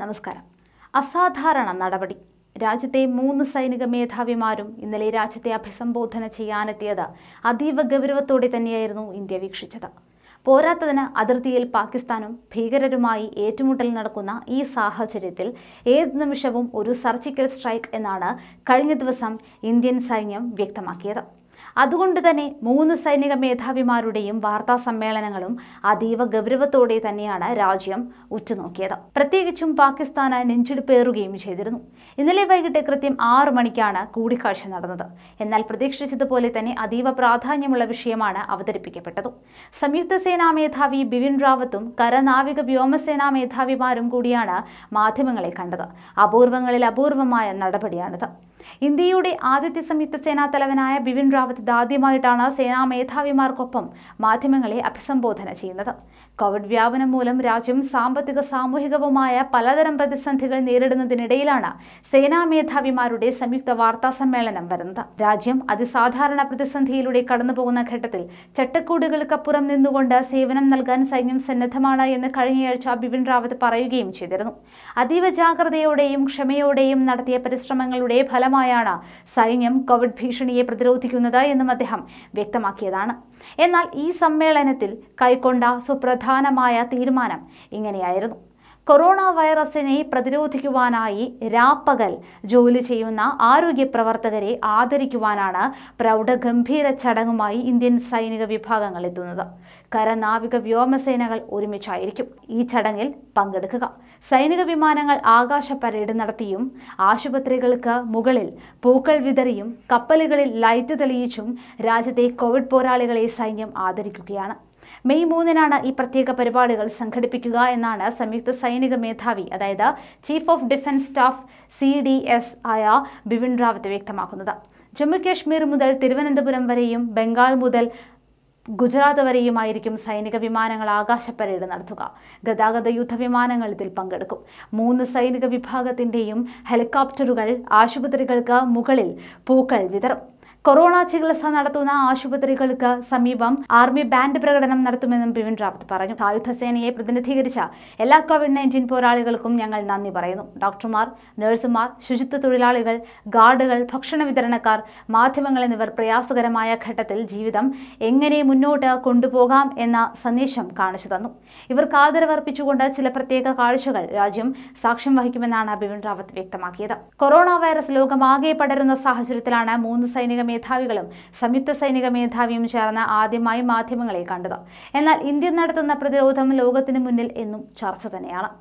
നമസ്കാരം അസാധാരണ നടപടി രാജ്യത്തെ മൂന്ന് സൈനിക മേധാവിമാരും ഇന്നലെ രാജ്യത്തെ അഭിസംബോധന ചെയ്യാനെത്തിയത് അതീവ ഗൗരവത്തോടെ തന്നെയായിരുന്നു ഇന്ത്യ വീക്ഷിച്ചത് പോരാത്തതിന് അതിർത്തിയിൽ പാകിസ്ഥാനും ഭീകരരുമായി ഏറ്റുമുട്ടൽ നടക്കുന്ന ഈ സാഹചര്യത്തിൽ ഏത് നിമിഷവും ഒരു സർജിക്കൽ സ്ട്രൈക്ക് എന്നാണ് കഴിഞ്ഞ ദിവസം ഇന്ത്യൻ സൈന്യം വ്യക്തമാക്കിയത് അതുകൊണ്ട് തന്നെ മൂന്ന് സൈനിക മേധാവിമാരുടെയും വാർത്താ സമ്മേളനങ്ങളും അതീവ ഗൗരവത്തോടെ തന്നെയാണ് രാജ്യം ഉറ്റുനോക്കിയത് പ്രത്യേകിച്ചും പാകിസ്ഥാന് നെഞ്ചിടിപ്പേറുകയും ചെയ്തിരുന്നു ഇന്നലെ വൈകിട്ട് കൃത്യം ആറു മണിക്കാണ് കൂടിക്കാഴ്ച നടന്നത് എന്നാൽ പ്രതീക്ഷിച്ചതുപോലെ തന്നെ അതീവ പ്രാധാന്യമുള്ള വിഷയമാണ് അവതരിപ്പിക്കപ്പെട്ടത് സംയുക്ത സേനാ മേധാവി ബിപിൻ റാവത്തും കരനാവിക വ്യോമസേനാ മേധാവിമാരും കൂടിയാണ് മാധ്യമങ്ങളെ കണ്ടത് അപൂർവങ്ങളിൽ അപൂർവമായ നടപടിയാണിത് ഇന്ത്യയുടെ ആദ്യത്തെ സംയുക്ത സേനാ തലവനായ ബിപിൻ റാവത്ത് ആദ്യമായിട്ടാണ് സേനാ മേധാവിമാർക്കൊപ്പം മാധ്യമങ്ങളെ അഭിസംബോധന ചെയ്യുന്നത് കോവിഡ് വ്യാപനം മൂലം രാജ്യം സാമ്പത്തിക സാമൂഹികവുമായ പലതരം പ്രതിസന്ധികൾ നേരിടുന്നതിനിടയിലാണ് സേനാ മേധാവിമാരുടെ സംയുക്ത വാർത്താ സമ്മേളനം വരുന്നത് രാജ്യം അതിസാധാരണ പ്രതിസന്ധിയിലൂടെ കടന്നുപോകുന്ന ഘട്ടത്തിൽ ചട്ടക്കൂടുകൾക്കപ്പുറം നിന്നുകൊണ്ട് സേവനം നൽകാൻ സൈന്യം സന്നദ്ധമാണ് എന്ന് കഴിഞ്ഞയാഴ്ച ബിപിൻ റാവത്ത് പറയുകയും ചെയ്തിരുന്നു അതീവ ജാഗ്രതയോടെയും ക്ഷമയോടെയും നടത്തിയ പരിശ്രമങ്ങളുടെ ഫലം ഭാഗമായാണ് സൈന്യം കോവിഡ് ഭീഷണിയെ പ്രതിരോധിക്കുന്നത് എന്നും അദ്ദേഹം വ്യക്തമാക്കിയതാണ് എന്നാൽ ഈ സമ്മേളനത്തിൽ കൈക്കൊണ്ട സുപ്രധാനമായ തീരുമാനം ഇങ്ങനെയായിരുന്നു കൊറോണ വൈറസിനെ പ്രതിരോധിക്കുവാനായി രാപ്പകൽ ജോലി ചെയ്യുന്ന ആരോഗ്യ പ്രവർത്തകരെ ആദരിക്കുവാനാണ് പ്രൗഢഗംഭീര ചടങ്ങുമായി ഇന്ത്യൻ സൈനിക വിഭാഗങ്ങൾ എത്തുന്നത് കരനാവിക വ്യോമസേനകൾ ഒരുമിച്ചായിരിക്കും ഈ ചടങ്ങിൽ പങ്കെടുക്കുക സൈനിക വിമാനങ്ങൾ ആകാശ പരേഡ് നടത്തിയും ആശുപത്രികൾക്ക് മുകളിൽ പൂക്കൾ വിതറിയും കപ്പലുകളിൽ ലൈറ്റ് തെളിയിച്ചും രാജ്യത്തെ കോവിഡ് പോരാളികളെ സൈന്യം ആദരിക്കുകയാണ് മെയ് മൂന്നിനാണ് ഈ പ്രത്യേക പരിപാടികൾ സംഘടിപ്പിക്കുക എന്നാണ് സംയുക്ത സൈനിക മേധാവി അതായത് chief of defence staff C D S ആയ ബിപിൻ റാവത്ത് വ്യക്തമാക്കുന്നത് ജമ്മുകാശ്മീർ മുതൽ തിരുവനന്തപുരം വരെയും ബംഗാൾ മുതൽ ഗുജറാത്ത് വരെയുമായിരിക്കും സൈനിക വിമാനങ്ങൾ ആകാശ പരേഡ് നടത്തുക ഗതാഗത യുദ്ധവിമാനങ്ങൾ ഇതിൽ പങ്കെടുക്കും മൂന്ന് സൈനിക വിഭാഗത്തിൻ്റെയും ഹെലികോപ്റ്ററുകൾ ആശുപത്രികൾക്ക് മുകളിൽ പൂക്കൾ വിതറും കൊറോണ ചികിത്സ നടത്തുന്ന ആശുപത്രികൾക്ക് സമീപം ആർമി ബാൻഡ് പ്രകടനം നടത്തുമെന്നും ബിപിൻ റാവത്ത് പറഞ്ഞു സായുധ സേനയെ പ്രതിനിധീകരിച്ച എല്ലാ കോവിഡ് നയൻറ്റീൻ പോരാളികൾക്കും ഞങ്ങൾ നന്ദി പറയുന്നു ഡോക്ടർമാർ നഴ്സുമാർ ശുചിത്വ തൊഴിലാളികൾ ഗാർഡുകൾ ഭക്ഷണ വിതരണക്കാർ മാധ്യമങ്ങൾ എന്നിവർ പ്രയാസകരമായ ഘട്ടത്തിൽ ജീവിതം എങ്ങനെ മുന്നോട്ട് കൊണ്ടുപോകാം എന്ന സന്ദേശം കാണിച്ചു തന്നു ഇവർക്ക് ആദരവർപ്പിച്ചുകൊണ്ട് ചില പ്രത്യേക കാഴ്ചകൾ രാജ്യം സാക്ഷ്യം വഹിക്കുമെന്നാണ് ബിപിൻ റാവത്ത് വ്യക്തമാക്കിയത് കൊറോണ വൈറസ് ലോകമാകെ പടരുന്ന സാഹചര്യത്തിലാണ് മൂന്ന് സൈനിക മേധാവികളും സംയുക്ത സൈനിക മേധാവിയും ചേർന്ന് ആദ്യമായി മാധ്യമങ്ങളെ കണ്ടത് എന്നാൽ ഇന്ത്യ നടത്തുന്ന പ്രതിരോധം ലോകത്തിന് മുന്നിൽ എന്നും ചർച്ച തന്നെയാണ്